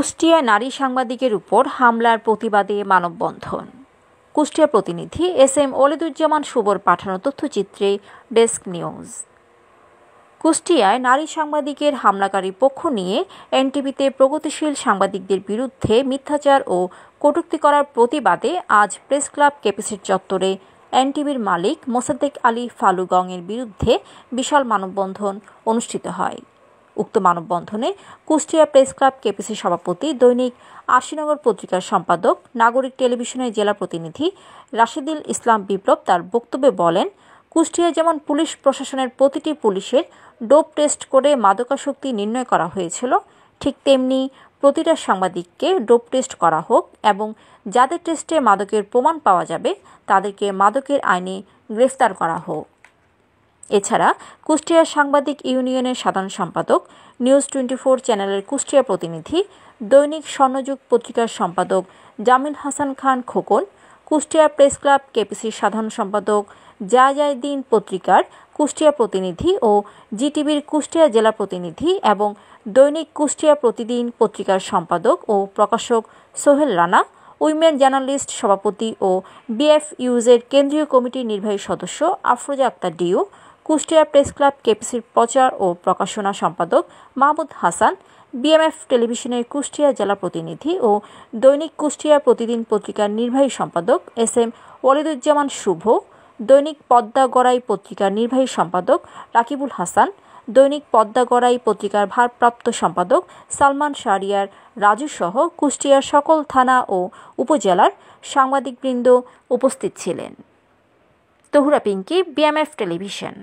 কুষ্টিয়া নারী সাংবাদিকের উপর হামলার প্রতিবাদে মানববন্ধন কুষ্টিয়া প্রতিনিধি এস এম ওলিদুজ্জামান সুবর পাঠানো তথ্যচিত্রে ডেস্ক নিউজ কুষ্টিয়ায় নারী সাংবাদিকের হামলাকারী পক্ষ নিয়ে এনটিভিতে প্রগতিশীল সাংবাদিকদের বিরুদ্ধে মিথ্যাচার ও কটূক্তি করার প্রতিবাদে আজ প্রেস ক্লাব ক্যাপিসিট চত্বরে এনটিভির মালিক মোসাদ্দেক আলী ফালুগংয়ের বিরুদ্ধে বিশাল মানববন্ধন অনুষ্ঠিত হয় উক্ত মানববন্ধনে কুষ্টিয়া প্রেস ক্লাব কেপিসি সভাপতি দৈনিক আশিনগর পত্রিকার সম্পাদক নাগরিক টেলিভিশনের জেলা প্রতিনিধি রাশিদুল ইসলাম বিপ্লব তার বক্তব্যে বলেন কুষ্টিয়া যেমন পুলিশ প্রশাসনের প্রতিটি পুলিশের ডোপ টেস্ট করে মাদকাশক্তি নির্ণয় করা হয়েছিল ঠিক তেমনি প্রতিটা সাংবাদিককে ডোপ টেস্ট করা হোক এবং যাদের টেস্টে মাদকের প্রমাণ পাওয়া যাবে তাদেরকে মাদকের আইনে গ্রেফতার করা হোক এছাড়া কুষ্টিয়ার সাংবাদিক ইউনিয়নের সাধারণ সম্পাদক নিউজ টোয়েন্টি ফোর চ্যানেলের কুষ্টিয়া প্রতিনিধি দৈনিক স্বর্ণযুগ পত্রিকার সম্পাদক জামিল হাসান খান খোকন কুষ্টিয়া প্রেস ক্লাব কেপিসির সাধারণ সম্পাদক যা পত্রিকার কুষ্টিয়া প্রতিনিধি ও জিটিভির কুষ্টিয়া জেলা প্রতিনিধি এবং দৈনিক কুষ্টিয়া প্রতিদিন পত্রিকার সম্পাদক ও প্রকাশক সোহেল রানা উইমেন জার্নালিস্ট সভাপতি ও বিএফ ইউজের কেন্দ্রীয় কমিটির নির্বাহী সদস্য আফরোজা আক্তার ডিউ কুষ্টিয়া প্রেস ক্লাব কেপিসির প্রচার ও প্রকাশনা সম্পাদক মাহমুদ হাসান বিএমএফ টেলিভিশনের কুষ্টিয়া জেলা প্রতিনিধি ও দৈনিক কুষ্টিয়া প্রতিদিন পত্রিকার নির্বাহী সম্পাদক এস এম ওয়ালিদুজ্জামান শুভ দৈনিক পদ্মা গড়াই পত্রিকার নির্বাহী সম্পাদক রাকিবুল হাসান দৈনিক পদ্মা গড়াই পত্রিকার ভারপ্রাপ্ত সম্পাদক সালমান শারিয়ার রাজু সহ কুষ্টিয়ার সকল থানা ও উপজেলার সাংবাদিকবৃন্দ উপস্থিত ছিলেন তহুরা পিঙ্কি বিএমএফ টেলিভিশন